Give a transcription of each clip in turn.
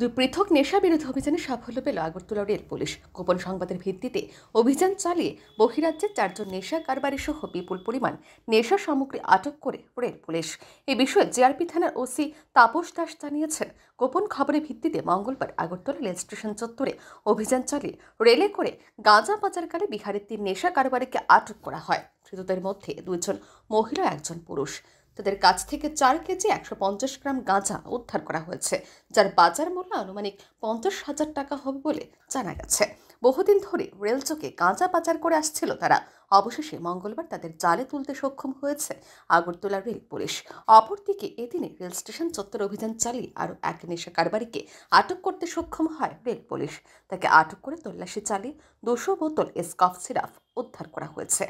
দুই পৃথক নেশা বিরোধী অভিযানে সাফল্য পেল আগরতলা রেল পুলিশ গোপন সংবাদের ভিত্তিতে অভিযান চালিয়ে বহিরাজ্যের চারজন নেশা কারবারি সহ বিপুল পরিমাণ নেশা সামগ্রী আটক করে রেল পুলিশ এ বিষয়ে জিআরপি থানার ওসি তাপস দাস জানিয়েছেন গোপন খবরের ভিত্তিতে মঙ্গলবার আগরতলা রেল স্টেশন চত্বরে অভিযান চালিয়ে রেলে করে গাঁজা পাচারকালে বিহারের তিন নেশা কারবারিকে আটক করা হয় ধৃতদের মধ্যে দুইজন মহিলা একজন পুরুষ তাদের কাছ থেকে চার কেজি একশো পঞ্চাশ গ্রাম গাঁজা উদ্ধার করা হয়েছে যার বাজার মূল্য আনুমানিক পঞ্চাশ হাজার টাকা হবে বলে জানা গেছে বহুদিন ধরে রেলচকে গাঁজা পাচার করে আসছিল তারা অবশেষে মঙ্গলবার তাদের জালে তুলতে সক্ষম হয়েছে আগরতলা রেল পুলিশ অপরদিকে এদিনে রেল স্টেশন চত্বর অভিযান চালিয়ে আরও এক নেশা কারবারিকে আটক করতে সক্ষম হয় রেল পুলিশ তাকে আটক করে তল্লাশি চালিয়ে দুশো বোতল এসকফ সিরাফ উদ্ধার করা হয়েছে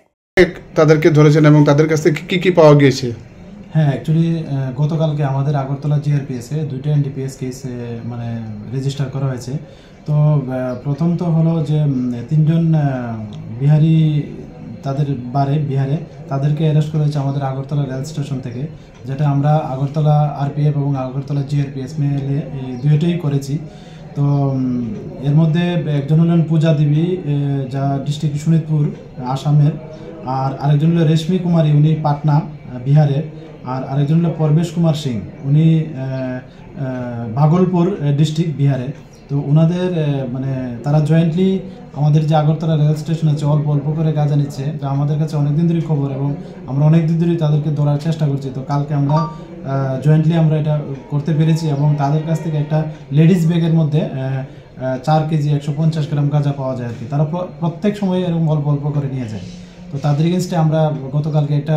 তাদেরকে ধরেছেন এবং তাদের কাছ থেকে কি কি পাওয়া গিয়েছে হ্যাঁ অ্যাকচুয়ালি গতকালকে আমাদের আগরতলা জিআরপিএসে দুইটা এনডিপিএস কেস মানে রেজিস্টার করা হয়েছে তো প্রথম তো হলো যে তিনজন বিহারি তাদের বারে বিহারে তাদেরকে অ্যারেস্ট করা হয়েছে আমাদের আগরতলা রেল স্টেশন থেকে যেটা আমরা আগরতলা আরপিএফ এবং আগরতলা জিআরপিএস মিলে দুয়েটাই করেছি তো এর মধ্যে একজন হলেন পূজা দেবী যা ডিস্ট্রিক্ট শোনিতপুর আসামের আর আরেকজন হলো রেশমি কুমারী উনি পাটনা বিহারের আর আরেকজন হলো পরবেশ কুমার সিং উনি ভাগলপুর ডিস্ট্রিক্ট বিহারে তো ওনাদের মানে তারা জয়েন্টলি আমাদের যে আগরতলা রেল স্টেশন আছে অল্প অল্প করে কাজ নিচ্ছে তো আমাদের কাছে অনেক দিন ধরেই খবর এবং আমরা অনেক দিন ধরেই তাদেরকে ধরার চেষ্টা করছি তো কালকে আমরা জয়েন্টলি আমরা এটা করতে পেরেছি এবং তাদের কাছ থেকে একটা লেডিস ব্যাগের মধ্যে চার কেজি একশো পঞ্চাশ গ্রাম গাঁজা পাওয়া যায় আর কি তারা প্রত্যেক সময় এরকম অল্প অল্প করে নিয়ে যায় তো তাদের এগেনস্টে আমরা গতকালকে একটা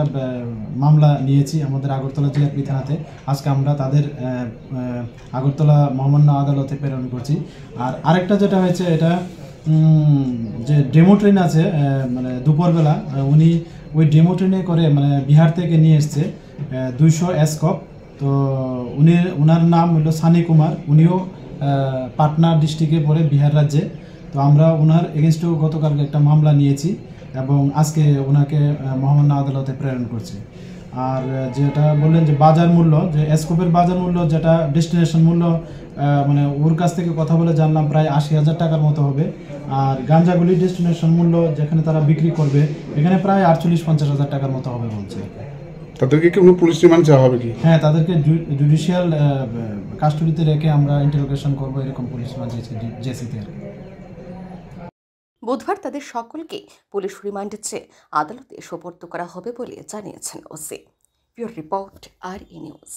মামলা নিয়েছি আমাদের আগরতলা জিআরপি থানাতে আজকে আমরা তাদের আগরতলা মহামান্য আদালতে প্রেরণ করছি আর আরেকটা যেটা হয়েছে এটা যে ডেমো ট্রেন আছে মানে দুপুরবেলা উনি ওই ডেমো ট্রেনে করে মানে বিহার থেকে নিয়ে এসছে দুইশো এসকপ তো উনি ওনার নাম হলো সানি কুমার উনিও পাটনা ডিস্ট্রিক্টে পড়ে বিহার রাজ্যে তো আমরা ওনার এগেনস্টেও গতকালকে একটা মামলা নিয়েছি এবং আজকে ওনাকে মহামান্য আদালতে প্রেরণ করছি আর যেটা বললেন যে বাজার মূল্য যে এসকোপের বাজার মূল্য যেটা ডেস্টিনেশন মূল্য মানে ওর কাছ থেকে কথা বলে জানলাম প্রায় আশি হাজার টাকার মতো হবে আর গাঞ্জাগুলি ডেস্টিনেশন মূল্য যেখানে তারা বিক্রি করবে এখানে প্রায় আটচল্লিশ পঞ্চাশ হাজার টাকার মতো হবে বলছে তাদেরকে কোনো পুলিশ রিমান্ড চাওয়া হবে কি হ্যাঁ তাদেরকে জুডিশিয়াল কাস্টডিতে রেখে আমরা ইন্টারোগেশন করবো এরকম পুলিশ রিমান্ড জেসিতে আর কি বুধবার তাদের সকলকে পুলিশ রিমান্ডে চেয়ে আদালতে সোপর্দ করা হবে বলে জানিয়েছেন ওসি পিওর রিপোর্ট আর ই নিউজ